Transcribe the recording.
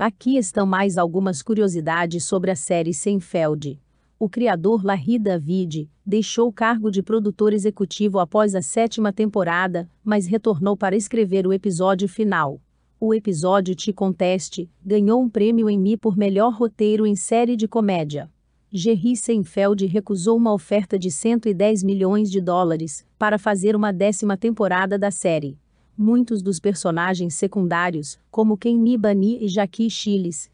Aqui estão mais algumas curiosidades sobre a série Seinfeld. O criador Larry David deixou o cargo de produtor executivo após a sétima temporada, mas retornou para escrever o episódio final. O episódio Te Conteste ganhou um prêmio em Emmy por melhor roteiro em série de comédia. Jerry Seinfeld recusou uma oferta de 110 milhões de dólares para fazer uma décima temporada da série. Muitos dos personagens secundários, como Ken Nibani e Jackie Chiles,